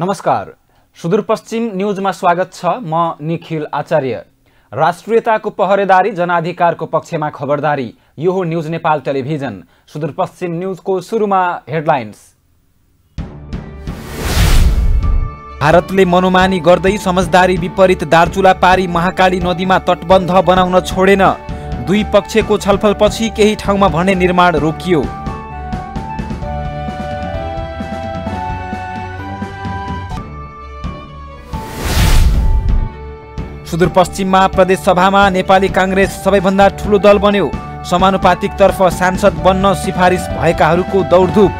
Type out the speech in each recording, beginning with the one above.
नमस्कार सुदूरपश्चिम न्युजमा स्वागत छ म निखिल आचार्य राष्ट्रियताको पहरेदारी जनाधिकारको पक्षमा खबरदारी यो हो न्युज नेपाल टेलिभिजन सुदूरपश्चिम न्युजको सुरुमा हेडलाइन्स भारतले मनोमानी गर्दै समझदारी विपरीत दार्चुला पारी महाकाली नदीमा तटबन्ध बनाउन छोडेन दुई पक्षको छलफलपछि केही ठाउँमा भने निर्माण रोकियो सुदूरपश्चिममा सभामा नेपाली काङ्ग्रेस सबैभन्दा ठुलो दल बन्यो समानुपातिकतर्फ सांसद बन्न सिफारिस भएकाहरूको दौडधुप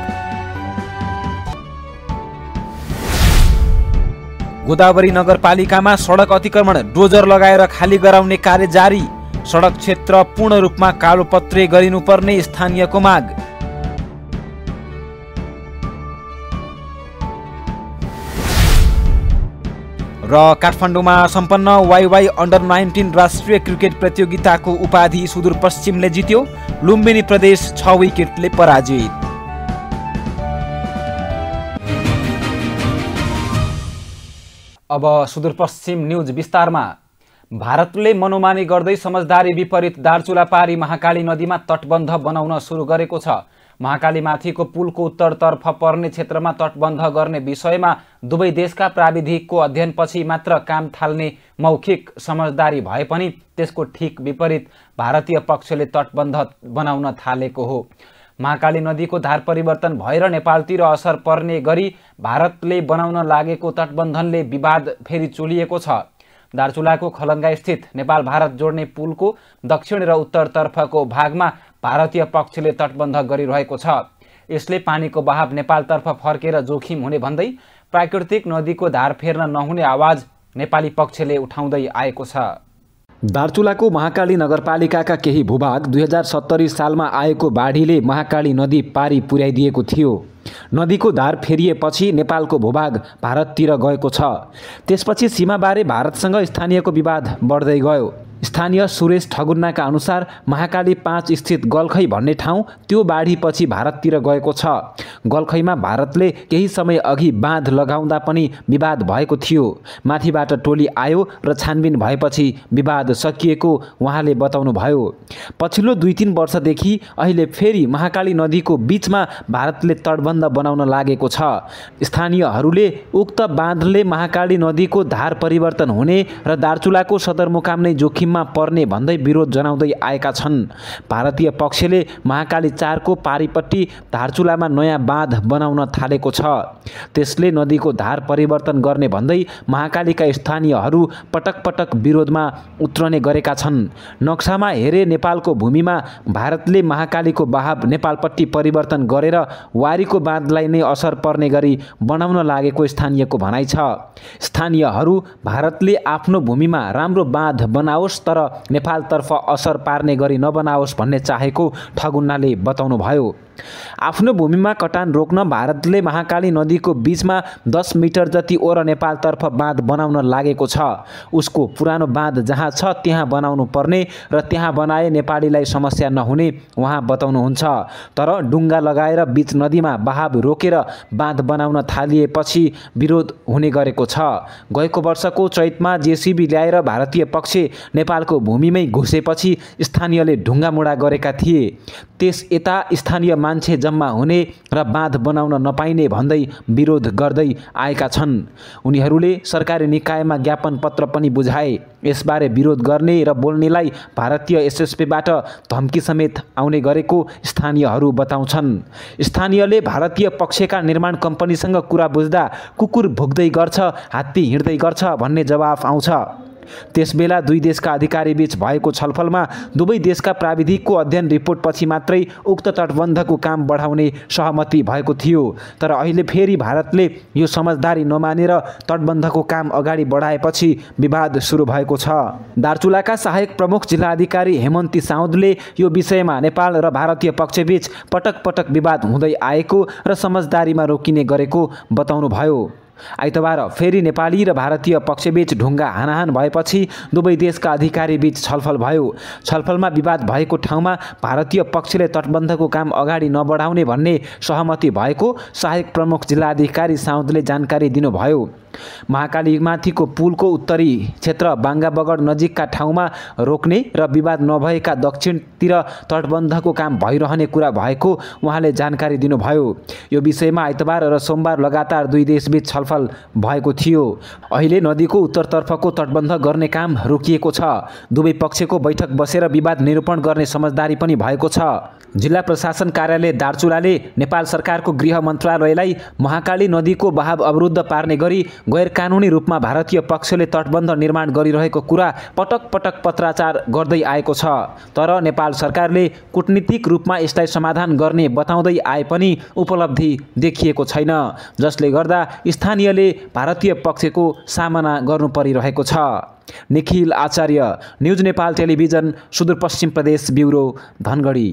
गोदावरी नगरपालिकामा सडक अतिक्रमण डोजर लगाएर खाली गराउने कार्य जारी सडक क्षेत्र पूर्ण रूपमा कालोपत्रे गरिनुपर्ने स्थानीयको माग र काठमाडौँमा सम्पन्न वाइवाई अन्डर नाइन्टिन राष्ट्रिय क्रिकेट प्रतियोगिताको उपाधि सुदूरपश्चिमले जित्यो लुम्बिनी प्रदेश छ विकेटले पराजित अब सुदूरपश्चिम न्युज विस्तारमा भारतले मनोमानी गर्दै समझदारी विपरीत दार्चुला पारी महाकाली नदीमा तटबन्ध बनाउन सुरु गरेको छ महाकालीमाथिको पुलको उत्तरतर्फ पर्ने क्षेत्रमा तटबन्ध गर्ने विषयमा दुवै देशका प्राविधिकको अध्ययनपछि मात्र काम थाल्ने मौखिक समझदारी भए पनि त्यसको ठिक विपरीत भारतीय पक्षले तटबन्ध बनाउन थालेको हो महाकाली नदीको धार परिवर्तन भएर नेपालतिर असर पर्ने गरी भारतले बनाउन लागेको तटबन्धनले विवाद फेरि चुलिएको छ दार्चुलाको खलङ्गा स्थित नेपाल भारत जोड्ने पुलको दक्षिण र उत्तरतर्फको भागमा भारतीय पक्षले तटबन्ध गरिरहेको छ यसले पानीको बहाव नेपालतर्फ फर्केर जोखिम हुने भन्दै प्राकृतिक नदीको धार फेर्न नहुने आवाज नेपाली पक्षले उठाउँदै आएको छ दार्चुलाको महाकाली नगरपालिकाका केही भूभाग दुई हजार सत्तरी सालमा आएको बाढीले महाकाली नदी पारी पुर्याइदिएको थियो नदीको धार फेरिएपछि नेपालको भूभाग भारततिर गएको छ त्यसपछि सीमाबारे भारतसँग स्थानीयको विवाद बढ्दै गयो स्थानीय सुरेश ठगुन्नाका अनुसार महाकाली पाँच स्थित गल्खै भन्ने ठाउँ त्यो बाढीपछि भारततिर गएको छ गल्खैमा भारतले केही समय अघि बाँध लगाउँदा पनि विवाद भएको थियो माथिबाट टोली आयो र छानबिन भएपछि विवाद सकिएको उहाँले बताउनुभयो पछिल्लो दुई तिन वर्षदेखि अहिले फेरि महाकाली नदीको बिचमा भारतले तटबन्ध बनाउन लागेको छ स्थानीयहरूले उक्त बाँधले महाकाली नदीको धार परिवर्तन हुने र दार्चुलाको सदरमुकाम नै जोखिम जिम्मा पर्ने भन्दै विरोध जनाउँदै आएका छन् भारतीय पक्षले महाकाली चारको पारिपट्टि धारचुलामा नयाँ बाँध बनाउन थालेको छ त्यसले नदीको धार परिवर्तन गर्ने भन्दै महाकालीका स्थानीयहरू पटक पटक विरोधमा उत्रने गरेका छन् नक्सामा हेरे नेपालको भूमिमा भारतले महाकालीको बहाव नेपालपट्टि परिवर्तन गरेर वारीको बाँधलाई नै असर पर्ने गरी बनाउन लागेको स्थानीयको भनाइ छ स्थानीयहरू भारतले आफ्नो भूमिमा राम्रो बाँध बनाओस् तर नेपालतर्फ असर पार्ने गरी नबनाओस् भन्ने चाहेको ठगुन्नाले बताउनुभयो आफ्नो भूमिमा कटान रोक्न भारतले महाकाली नदीको बिचमा दस मिटर जति ओर नेपालतर्फ बाँध बनाउन लागेको छ उसको पुरानो बाँध जहाँ छ त्यहाँ बनाउनु पर्ने र त्यहाँ बनाए नेपालीलाई समस्या नहुने उहाँ बताउनुहुन्छ तर डुङ्गा लगाएर बिच नदीमा बहाव रोकेर बाँध बनाउन थालिएपछि विरोध हुने गरेको छ गएको वर्षको चैतमा जेसिबी ल्याएर भारतीय पक्ष नेपालको भूमिमै घुसेपछि स्थानीयले ढुङ्गा मुडा गरेका थिए त्यस यता स्थानीय मान्छे जम्मा हुने र बाँध बनाउन नपाइने भन्दै विरोध गर्दै आएका छन् उनीहरूले सरकारी निकायमा ज्ञापन पत्र पनि बुझाए यसबारे विरोध गर्ने र बोल्नेलाई भारतीय एसएसपीबाट धम्की समेत आउने गरेको स्थानीयहरू बताउँछन् स्थानीयले भारतीय पक्षका निर्माण कम्पनीसँग कुरा बुझ्दा कुकुर भोग्दै गर्छ हात्ती हिँड्दै गर्छ भन्ने जवाफ आउँछ त्यसबेला दुई देशका अधिकारी बीच भएको छलफलमा दुवै देशका प्राविधिकको अध्ययन रिपोर्टपछि मात्रै उक्त तटबन्धको काम बढाउने सहमति भएको थियो तर अहिले फेरि भारतले यो समझदारी नमानेर तटबन्धको काम अगाडि बढाएपछि विवाद सुरु भएको छ दार्चुलाका सहायक प्रमुख जिल्लाधिकारी हेमन्ती साउदले यो विषयमा नेपाल र भारतीय पक्षबीच पटक पटक विवाद हुँदै आएको र समझदारीमा रोकिने गरेको बताउनुभयो आइतबार फेरि नेपाली र भारतीय पक्षबीच ढुङ्गा हानाहान भएपछि दुवै देशका अधिकारीबीच छलफल भयो छलफलमा विवाद भएको ठाउँमा भारतीय पक्षले तटबन्धको काम अगाडि नबढाउने भन्ने सहमति भएको सहायक प्रमुख जिल्लाधिकारी साउदले जानकारी दिनुभयो महाकालीमाथिको पुलको उत्तरी क्षेत्र बाङ्गाबगड नजिकका ठाउँमा रोक्ने र विवाद नभएका दक्षिणतिर तटबन्धको काम भइरहने कुरा भएको उहाँले जानकारी दिनुभयो यो विषयमा आइतबार र सोमबार लगातार दुई देशबीच छलफल भएको थियो अहिले नदीको उत्तरतर्फको तटबन्ध गर्ने काम रोकिएको छ दुवै पक्षको बैठक बसेर विवाद निरूपण गर्ने समझदारी पनि भएको छ जिल्ला प्रशासन कार्यालय दार्चुलाले नेपाल सरकारको गृह मन्त्रालयलाई महाकाली नदीको बहाव अवरुद्ध पार्ने गरी गैर कानुनी रूपमा भारतीय पक्षले तटबन्ध निर्माण गरिरहेको कुरा पटक पटक पत्राचार गर्दै आएको छ तर नेपाल सरकारले कुटनीतिक रूपमा यसलाई समाधान गर्ने बताउँदै आए पनि उपलब्धि देखिएको छैन जसले गर्दा स्थानीयले भारतीय पक्षको सामना गर्नु परिरहेको छ निखिल आचार्य न्युज नेपाल टेलिभिजन सुदूरपश्चिम प्रदेश ब्युरो धनगढी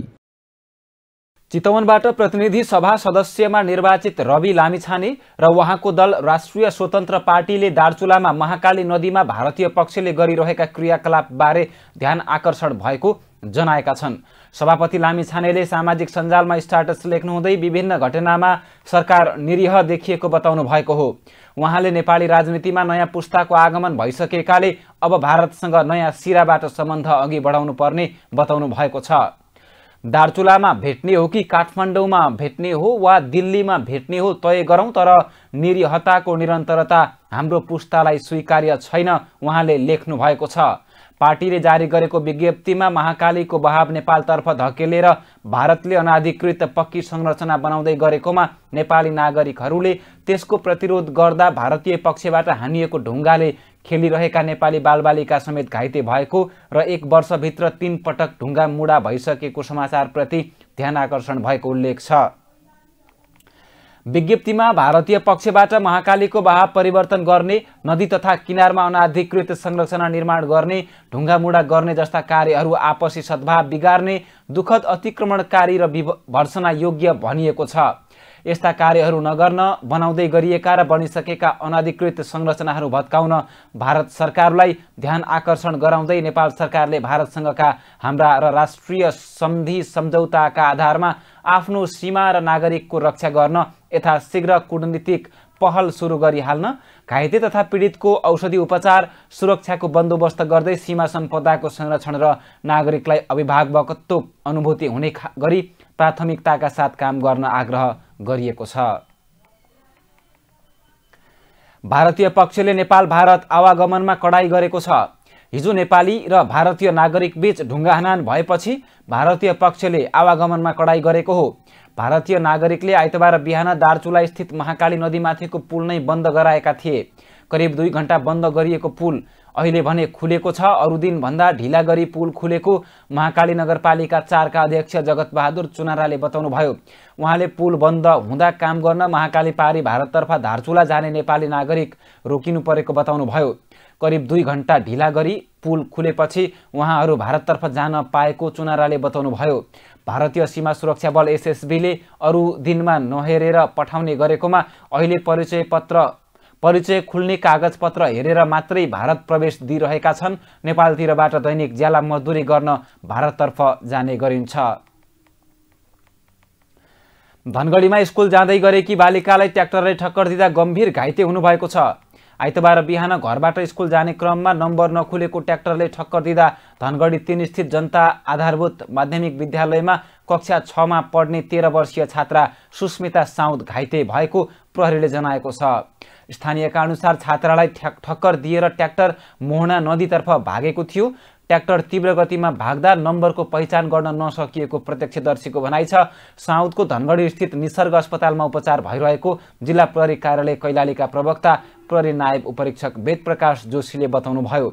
चितवनबाट प्रतिनिधि सभा सदस्यमा निर्वाचित रवि लामिछाने र उहाँको दल राष्ट्रिय स्वतन्त्र पार्टीले दार्चुलामा महाकाली नदीमा भारतीय पक्षले गरिरहेका क्रियाकलापबारे ध्यान आकर्षण भएको जनाएका छन् सभापति लामिछानेले सामाजिक सञ्जालमा स्टाटस लेख्नुहुँदै विभिन्न घटनामा सरकार निरीह देखिएको बताउनु भएको हो उहाँले नेपाली राजनीतिमा नयाँ पुस्ताको आगमन भइसकेकाले अब भारतसँग नयाँ सिराबाट सम्बन्ध अघि बढाउनु पर्ने बताउनु भएको छ दार्चुलामा भेट्ने हो कि काठमाडौँमा भेट्ने हो वा दिल्लीमा भेट्ने हो तय गरौँ तर निरीहताको निरन्तरता हाम्रो पुस्तालाई स्वीकार्य छैन उहाँले लेख्नु भएको छ पार्टीले जारी गरेको विज्ञप्तिमा महाकालीको बहाव नेपालतर्फ धकेलेर भारतले अनाधिकृत पक्की संरचना बनाउँदै गरेकोमा नेपाली नागरिकहरूले त्यसको प्रतिरोध गर्दा भारतीय पक्षबाट हानिएको ढुङ्गाले खेलिरहेका नेपाली बालबालिका समेत घाइते भएको र एक वर्षभित्र तीन पटक ढुङ्गा मुडा भइसकेको समाचारप्रति ध्यान आकर्षण भएको उल्लेख छ विज्ञप्तिमा भारतीय पक्षबाट महाकालीको बहाव परिवर्तन गर्ने नदी तथा किनारमा अनाधिकृत संरचना निर्माण गर्ने ढुङ्गामुढा गर्ने जस्ता कार्यहरू आपसी सद्भाव बिगार्ने दुखद अतिक्रमणकारी र भर्सना योग्य भनिएको छ यस्ता कार्यहरू नगर्न बनाउँदै गरिएका र बनिसकेका अनाधिकृत संरचनाहरू भत्काउन भारत सरकारलाई ध्यान आकर्षण गराउँदै नेपाल सरकारले भारतसँगका हाम्रा र राष्ट्रिय सम्धि सम्झौताका आधारमा आफ्नो सीमा र नागरिकको रक्षा गर्न यथाशीघ्र कुटनीतिक पहल सुरु गरिहाल्न घाइते तथा पीडितको औषधि उपचार सुरक्षाको बन्दोबस्त गर्दै सीमा सम्पदाको संरक्षण र नागरिकलाई अभिभावकत्व अनुभूति हुने गरी प्राथमिकताका साथ काम गर्न आग्रह गरिएको छ भारतीय पक्षले नेपाल भारत आवागमनमा कडाई गरेको छ हिजो नेपाली र भारतीय नागरिक नागरिकबीच ढुङ्गाहनान भएपछि भारतीय पक्षले आवागमनमा कडाई गरेको हो भारतीय नागरिकले आइतबार बिहान दार्चुला स्थित महाकाली नदीमाथिको पुल नै बन्द गराएका थिए करिब दुई घन्टा बन्द गरिएको पुल अहिले भने खुलेको छ अरू दिनभन्दा ढिला गरी पुल खुलेको महाकाली नगरपालिका चारका अध्यक्ष जगत बहादुर चुनाराले बताउनुभयो उहाँले पुल बन्द हुँदा काम गर्न महाकाली पारी भारततर्फ धारचुला जाने नेपाली नागरिक रोकिनु परेको बताउनुभयो करिब दुई घन्टा ढिला गरी पुल खुलेपछि उहाँहरू भारततर्फ जान पाएको चुनाराले बताउनुभयो भारतीय सीमा सुरक्षा बल एसएसबीले अरू दिनमा नहेरेर पठाउने गरेकोमा अहिले परिचय पत्र परिचय खुल्ने कागजपत्र हेरेर मात्रै भारत प्रवेश दिइरहेका छन् नेपालतिरबाट दैनिक ज्याला मजदुरी गर्न भारततर्फ जाने गरिन्छ धनगढीमा स्कुल जाँदै गरेकी बालिकालाई ट्र्याक्टरले ठक्कर दिँदा गम्भीर घाइते हुनुभएको छ आइतबार बिहान घरबाट स्कुल जाने क्रममा नम्बर नखुलेको ट्र्याक्टरले ठक्कर दिँदा धनगढी तिन स्थित जनता आधारभूत माध्यमिक विद्यालयमा कक्षा छमा पढ्ने तेह्र वर्षीय छात्रा सुस्मिता साउद घाइते भएको प्रहरीले जनाएको छ स्थानीयका अनुसार छात्रालाई ठ्याक ठक्कर दिएर ट्र्याक्टर मोहना नदीतर्फ भागेको थियो ट्र्याक्टर तीव्र गतिमा भाग्दा नम्बरको पहिचान गर्न नसकिएको प्रत्यक्षदर्शीको भनाइ छ साउदको धनगढी स्थित निसर्ग अस्पतालमा उपचार भइरहेको जिल्ला प्रहरी कार्यालय कैलालीका प्रवक्ता प्रहरी नायब उपरीक्षक वेद प्रकाश जोशीले बताउनुभयो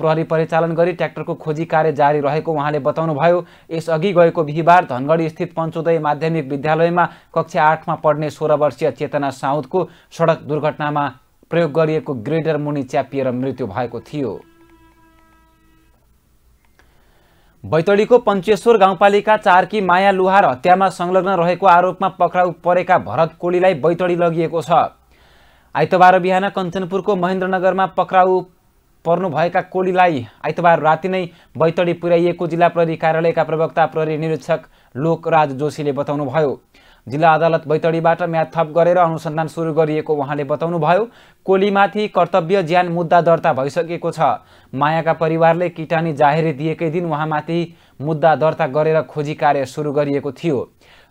प्रहरी परिचालन गरी ट्र्याक्टरको खोजी कार्य जारी रहेको उहाँले बताउनुभयो यसअघि गएको बिहिबार धनगढी स्थित पञ्चोदय माध्यमिक विद्यालयमा कक्षा आठमा पढ्ने सोह्र वर्षीय चेतना साउदको सडक दुर्घटनामा प्रयोग गरिएको ग्रेडर मुनि च्यापिएर मृत्यु भएको थियो बैतडीको पञ्चेश्वर गाउँपालिका चारकी माया लुहार हत्यामा संलग्न रहेको आरोपमा पक्राउ परेका भरत कोलीलाई बैतडी लगिएको छ आइतबार बिहान कञ्चनपुरको महेन्द्रनगरमा पक्राउ पर्नुभएका कोलीलाई आइतबार राति नै बैतडी पुर्याइएको जिल्ला प्रहरी कार्यालयका प्रवक्ता प्रहरी निरीक्षक लोकराज जोशीले बताउनुभयो जिल्ला अदालत बैतडीबाट म्याद थप गरेर अनुसन्धान सुरु गरिएको उहाँले बताउनुभयो कोलीमाथि कर्तव्य ज्यान मुद्दा दर्ता भइसकेको छ मायाका परिवारले किटानी जाहेरी दिएकै दिन उहाँमाथि मुद्दा दर्ता गरेर खोजी कार्य सुरु गरिएको थियो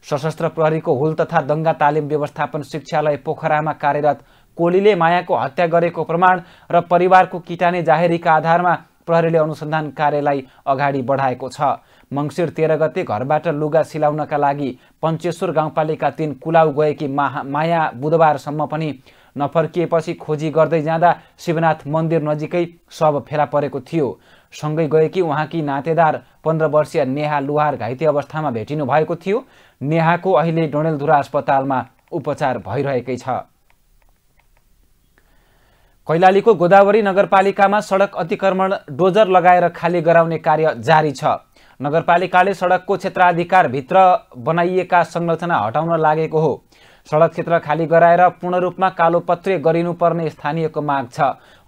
सशस्त्र प्रहरीको हुल तथा दङ्गा तालिम व्यवस्थापन शिक्षालय पोखरामा कार्यरत कोलीले मायाको हत्या गरेको प्रमाण र परिवारको किटानी जाहेरीका आधारमा प्रहरीले अनुसन्धान कार्यलाई अगाडि बढाएको छ मङ्सिर तेह्र गते घरबाट लुगा सिलाउनका लागि पञ्चेश्वर गाउँपालिका तिन कुलाउ गएकी माहा माया बुधबारसम्म पनि नफर्किएपछि खोजी गर्दै जाँदा शिवनाथ मन्दिर नजिकै शव फेला परेको थियो सँगै गएकी उहाँकी नातेदार पन्ध्र वर्षीय नेहा लुहार घाइते अवस्थामा भेटिनु भएको थियो नेहाको अहिले डोडेलधुरा अस्पतालमा उपचार भइरहेकै छ कैलालीको गोदावरी नगरपालिकामा सडक अतिक्रमण डोजर लगाएर खाली गराउने कार्य जारी छ नगरपालिकाले सडकको क्षेत्राधिकारभित्र बनाइएका संरचना हटाउन लागेको हो सडक क्षेत्र खाली गराएर पूर्ण रूपमा कालोपत्रे गरिनुपर्ने स्थानीयको माग छ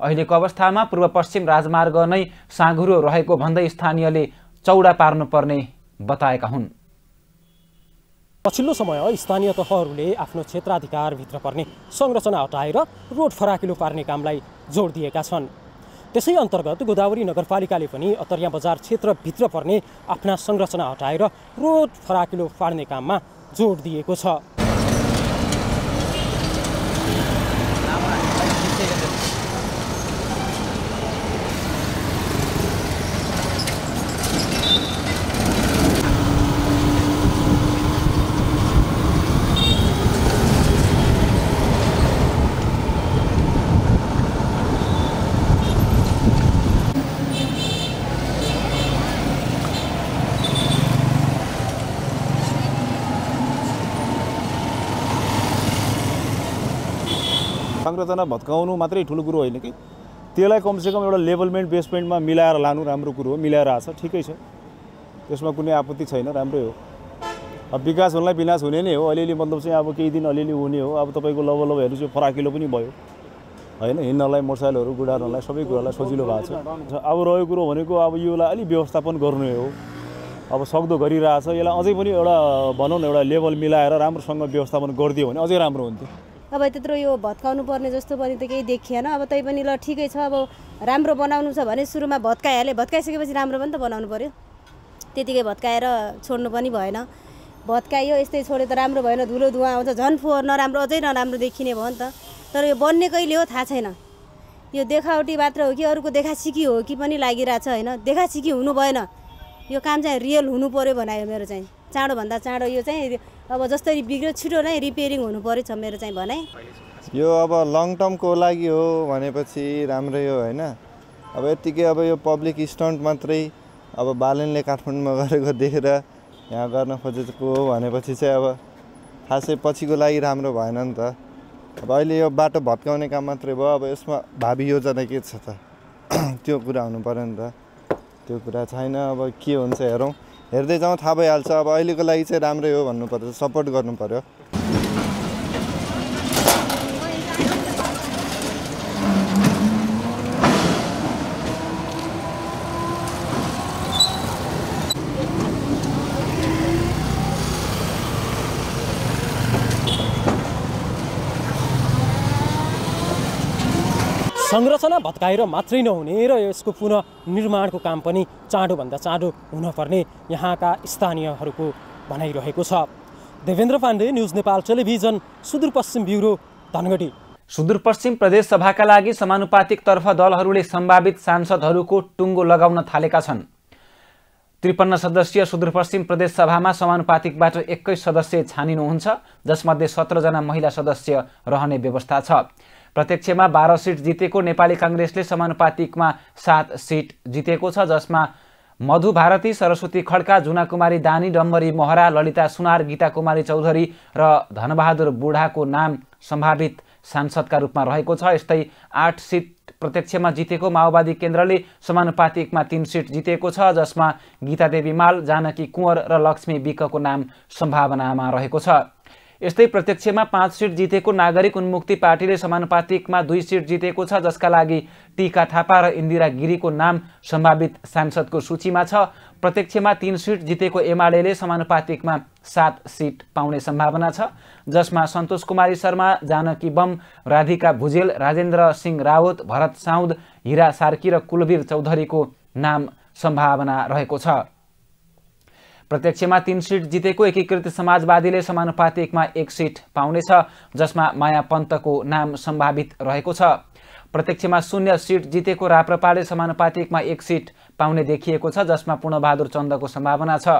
अहिलेको अवस्थामा पूर्व पश्चिम राजमार्ग नै साँघुरो रहेको भन्दै स्थानीयले चौडा पार्नुपर्ने बताएका हुन् पछिल्लो समय स्थानीय तहहरूले आफ्नो क्षेत्राधिकारभित्र पर्ने संरचना हटाएर रोड फराकिलो पार्ने कामलाई जोड दिएका छन् त्यसै अन्तर्गत गोदावरी नगरपालिकाले पनि अतरिया बजार क्षेत्रभित्र पर्ने आफ्ना संरचना हटाएर रोड फराकिलो फाड्ने काममा जोड दिएको छ संरचना भत्काउनु मात्रै ठुलो कुरो होइन कि त्यसलाई कमसेकम एउटा लेभलमेन्ट बेसमेन्टमा मिलाएर लानु राम्रो कुरो हो मिलाएर आएको छ ठिकै छ त्यसमा कुनै आपत्ति छैन राम्रै हो अब विकास हुनलाई विनाश हुने नै हो अलिअलि मतलब चाहिँ अब केही दिन अलिअलि हुने हो अब तपाईँको हेर्नु चाहिँ फराकिलो पनि भयो होइन हिँड्नलाई मोटरसाइकलहरू गुडार्नलाई सबै कुरालाई सजिलो भएको छ अब रहेको कुरो भनेको अब योलाई अलिक व्यवस्थापन गर्नु हो अब सक्दो गरिरहेछ यसलाई अझै पनि एउटा भनौँ न एउटा लेभल मिलाएर राम्रोसँग व्यवस्थापन गरिदियो भने अझै राम्रो हुन्थ्यो अब त्यत्रो यो भत्काउनु पर्ने जस्तो पनि त केही देखिएन अब तै पनि ल ठिकै छ अब राम्रो बनाउनु छ भने सुरुमा भत्काइहालेँ भत्काइसकेपछि राम्रो पनि त बनाउनु पऱ्यो त्यतिकै भत्काएर छोड्नु पनि भएन भत्काइयो यस्तै छोड्यो त राम्रो भएन धुलो धुवा आउँछ झन् फोहोर नराम्रो अझै नराम्रो देखिने भयो नि त तर यो बन्ने कहिले हो थाहा छैन यो देखावटी मात्र हो कि अरूको देखासिकी हो कि पनि लागिरहेछ होइन देखासिकी हुनु भएन यो काम चाहिँ रियल हुनु पऱ्यो भनायो मेरो चाहिँ चाँडोभन्दा चाँडो यो चाहिँ अब जसरी बिग्रियो छिटो नै रिपेयरिङ हुनु पऱ्यो छ मेरो चाहिँ भनाइ यो अब लङ टर्मको लागि हो भनेपछि राम्रै हो होइन अब यत्तिकै अब यो पब्लिक स्टन्ट मात्रै अब बालनले काठमाडौँमा गरेको देखेर यहाँ गर्न खोजेको हो भनेपछि चाहिँ अब खासै पछिको लागि राम्रो भएन नि त अब अहिले यो बाटो भत्काउने काम मात्रै भयो अब यसमा भावी योजना के छ त त्यो कुरा हुनु पऱ्यो नि त त्यो कुरा छैन अब के हुन्छ हेरौँ हेर्दै जाउँ थाहा भइहाल्छ अब अहिलेको लागि चाहिँ राम्रै हो भन्नु पर्यो सपोर्ट गर्नु पर्यो संरचना भत्काएर मात्रै नहुने र यसको पुनः निर्माणको काम पनि चाँडोभन्दा चाँडो हुनपर्ने यहाँका स्थानीयहरूको भनाइरहेको छ Devendra Pandey news Nepal television Sudurpashchim bureau Dhangadhi Sudurpashchim प्रदेश सभाका लागि समानुपातिक तर्फ दलहरूले सम्भावित सांसदहरूको टुङ्गो लगाउन थालेका छन् त्रिपन्न सदस्यीय सुदूरपश्चिम प्रदेश सभामा समानुपातिकबाट एकै सदस्य छानिनुहुन्छ जसमध्ये सत्रजना महिला सदस्य रहने व्यवस्था छ प्रत्यक्षमा बाह्र सिट जितेको नेपाली काङ्ग्रेसले समानुपातिकमा सात सिट जितेको छ जसमा मधु भारती सरस्वती खड्का जुना कुमारी दानी डम्बरी महरा ललिता सुनार गीता कुमारी चौधरी र धनबहादुर बुढाको नाम सम्भावित सांसदका रूपमा रहेको छ यस्तै आठ सिट प्रत्यक्षमा जितेको माओवादी केन्द्रले समानुपातिकमा तिन सिट जितेको छ जसमा गीता देवी माल जानकी कुँवर र लक्ष्मी बिकको नाम सम्भावनामा रहेको छ यस्तै प्रत्यक्षमा पाँच सिट जितेको नागरिक उन्मुक्ति पार्टीले समानुपातिकमा दुई सिट जितेको छ जसका लागि टिका थापा र इन्दिरा गिरीको नाम सम्भावित सांसदको सूचीमा छ प्रत्यक्षमा तीन सिट जितेको एमाले समानुपातिकमा सात सिट पाउने सम्भावना छ जसमा सन्तोष कुमारी शर्मा जानकी बम राधिका भुजेल राजेन्द्र सिंह रावत भरत साउद हिरा सार्की र कुलवीर चौधरीको नाम सम्भावना रहेको छ प्रत्यक्षमा तीन सिट जितेको एकीकृत समाजवादीले समानुपातिकमा एकमा एक सिट पाउनेछ जसमा माया पन्तको नाम सम्भावित रहेको छ प्रत्यक्षमा शून्य सिट जितेको राप्रपाले समानुपातिकमा एक सिट पाउने देखिएको छ जसमा पूर्णबहादुर चन्दको सम्भावना छ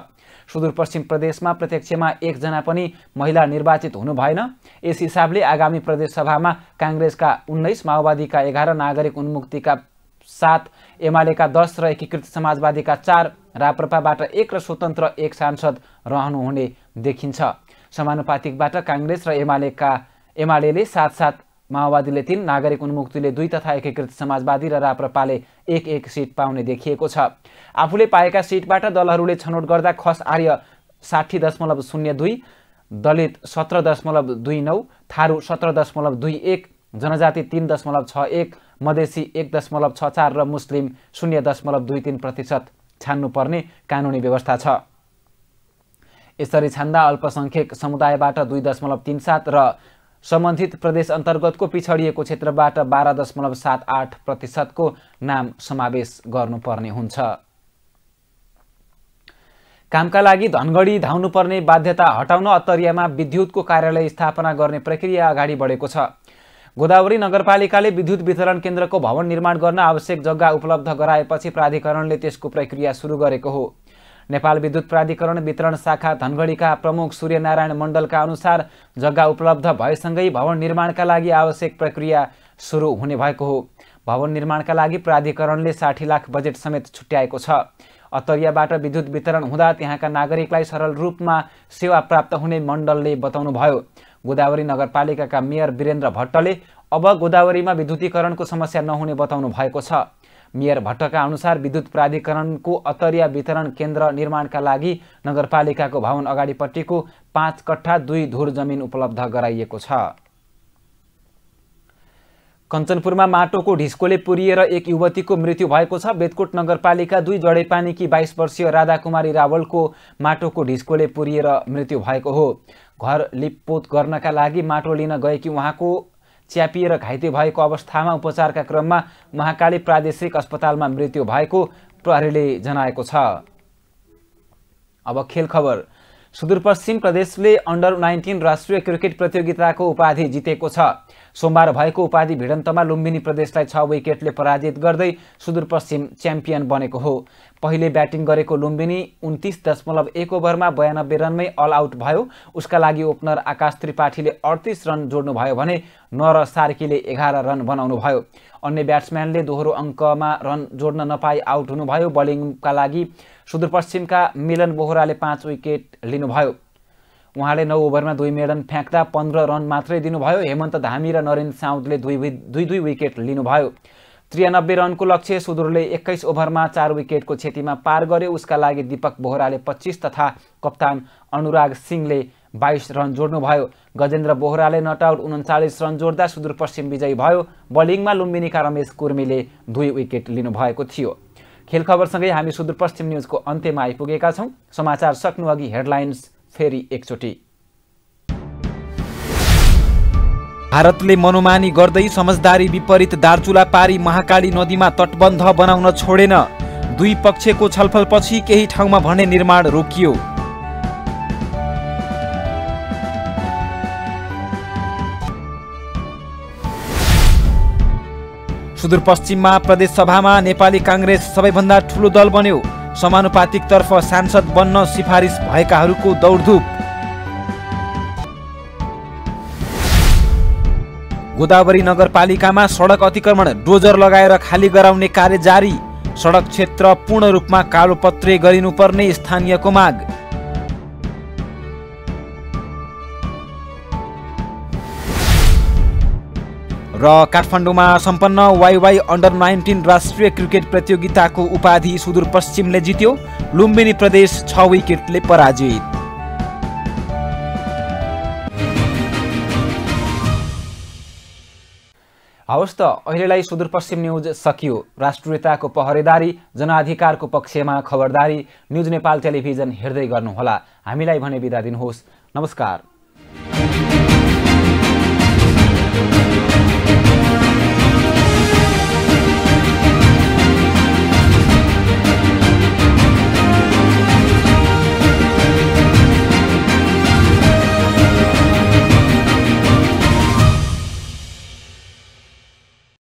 सुदूरपश्चिम प्रदेशमा प्रत्यक्षमा एकजना पनि महिला निर्वाचित हुनु भएन यस हिसाबले आगामी प्रदेशसभामा काङ्ग्रेसका उन्नाइस माओवादीका एघार नागरिक उन्मुक्तिका सात एमालेका दस र एकीकृत समाजवादीका चार राप्रपाबाट एक र स्वतन्त्र एक सांसद रहनुहुने देखिन्छ समानुपातिकबाट काङ्ग्रेस र एमालेका एमाले सात सात माओवादीले तिन नागरिक उन्मुक्तिले दुई तथा एकीकृत समाजवादी र राप्रपाले एक एक सिट पाउने देखिएको छ आफूले पाएका सिटबाट दलहरूले छनौट गर्दा खस आर्य साठी दशमलव शून्य दुई दलित सत्र दशमलव दुई नौ थारू सत्र दशमलव दुई एक जनजाति तिन दशमलव छ एक मधेसी एक दशमलव छ चार र मुस्लिम शून्य दशमलव दुई तिन प्रतिशत छान्नुपर्ने कानुनी व्यवस्था छ यसरी छान्दा अल्पसङ्ख्यक समुदायबाट दुई दशमलव तिन सात र सम्बन्धित प्रदेश अन्तर्गतको पिछडिएको क्षेत्रबाट बाह्र दशमलव सात आठ प्रतिशतको नाम समावेश गर्नुपर्ने हुन्छ कामका लागि धनगढी धाउनुपर्ने बाध्यता हटाउन अत्तरियामा विद्युतको कार्यालय स्थापना गर्ने प्रक्रिया अगाडि बढेको छ गोदावरी नगरपालिकाले विद्युत वितरण केन्द्रको भवन निर्माण गर्न आवश्यक जग्गा उपलब्ध गराएपछि प्राधिकरणले त्यसको प्रक्रिया सुरु गरेको हो नेपाल विद्युत प्राधिकरण वितरण शाखा धनगढीका प्रमुख सूर्यनारायण मण्डलका अनुसार जग्गा उपलब्ध भएसँगै भवन निर्माणका लागि आवश्यक प्रक्रिया सुरु हुने भएको हो भवन निर्माणका लागि प्राधिकरणले साठी लाख बजेट समेत छुट्याएको छ अतरियाबाट विद्युत वितरण हुँदा त्यहाँका नागरिकलाई सरल रूपमा सेवा प्राप्त हुने मण्डलले बताउनुभयो गोदावरी नगरपालिकाका मेयर वीरेन्द्र भट्टले अब गोदावरीमा विद्युतीकरणको समस्या नहुने बताउनु भएको छ मेयर भट्टका अनुसार विद्युत प्राधिकरणको अतरिया वितरण केन्द्र निर्माणका लागि नगरपालिकाको भवन अगाडिपट्टिको पाँच कट्ठा दुई धुर जमिन उपलब्ध गराइएको छ कञ्चनपुरमा माटोको ढिस्कोले पुरिएर एक युवतीको मृत्यु भएको छ बेदकोट नगरपालिका दुई जडेपानीकी बाइस वर्षीय राधाकुमारी रावलको माटोको ढिस्कोले पुरिएर मृत्यु भएको हो घर लिपपोत गर्नका लागि माटो लिन गएकी उहाँको च्यापिएर घाइते भएको अवस्थामा उपचारका क्रममा महाकाली प्रादेशिक अस्पतालमा मृत्यु भएको प्रहरीले जनाएको छ अब खेल खबर सुदूरपश्चिम प्रदेशले अन्डर नाइन्टिन राष्ट्रिय क्रिकेट प्रतियोगिताको उपाधि जितेको छ सोमबार भएको उपाधि भिडन्तमा लुम्बिनी प्रदेशलाई छ विकेटले पराजित गर्दै सुदूरपश्चिम च्याम्पियन बनेको हो पहिले ब्याटिङ गरेको लुम्बिनी उन्तिस दशमलव एक ओभरमा बयानब्बे रनमै अल आउट भयो उसका लागि ओपनर आकाश त्रिपाठीले अडतिस रन जोड्नुभयो भने नर सार्कीले एघार रन बनाउनुभयो अन्य ब्याट्सम्यानले दोहोरो अङ्कमा रन जोड्न नपाई आउट हुनुभयो बलिङका लागि सुदूरपश्चिमका मिलन बोहराले पाँच विकेट लिनुभयो उहाँले नौ ओभरमा दुई मेडन फ्याँक्दा पन्ध्र रन मात्रै दिनुभयो हेमन्त धामी र नरेन्द्र साउदले दुई दुई दुई विकेट लिनुभयो त्रियानब्बे रनको लक्ष्य सुदूरले एक्काइस ओभरमा चार विकेटको क्षतिमा पार गर्यो उसका लागि दीपक बोहराले पच्चिस तथा कप्तान अनुराग सिंहले बाइस रन जोड्नुभयो गजेन्द्र बोहराले नट आउट उन्चालिस रन जोड्दा सुदूरपश्चिम विजयी भयो बलिङमा लुम्बिनीका रमेश कुर्मीले दुई विकेट लिनुभएको थियो खेल खबरसँगै हामी सुदूरपश्चिम न्युजको अन्त्यमा आइपुगेका छौँ समाचार सक्नु अघि हेडलाइन्स फेरि एकचोटि भारतले मनोमानी गर्दै समझदारी विपरीत दार्चुला पारी महाकाली नदीमा तटबन्ध बनाउन छोडेन दुई पक्षको छलफलपछि केही ठाउँमा भने निर्माण रोकियो सुदूरपश्चिममा प्रदेशसभामा नेपाली काङ्ग्रेस सबैभन्दा ठुलो दल बन्यो समानुपातिकतर्फ सांसद बन्न सिफारिस भएकाहरूको दौडधुप गोदावरी नगरपालिकामा सडक अतिक्रमण डोजर लगाएर खाली गराउने कार्य जारी सडक क्षेत्र पूर्ण रूपमा कालोपत्रे गरिनुपर्ने स्थानीयको माग र काठमाडौँमा सम्पन्न वाइवाई अन्डर नाइन्टिन राष्ट्रिय क्रिकेट प्रतियोगिताको उपाधि सुदूरपश्चिमले जित्यो लुम्बिनी प्रदेश छ विकेटले पराजित हवस् त अहिलेलाई सुदूरपश्चिम न्युज सकियो राष्ट्रियताको पहरेदारी जनाधिकारको पक्षमा खबरदारी न्युज नेपाल टेलिभिजन हेर्दै गर्नुहोला हामीलाई भने बिदा दिनुहोस् नमस्कार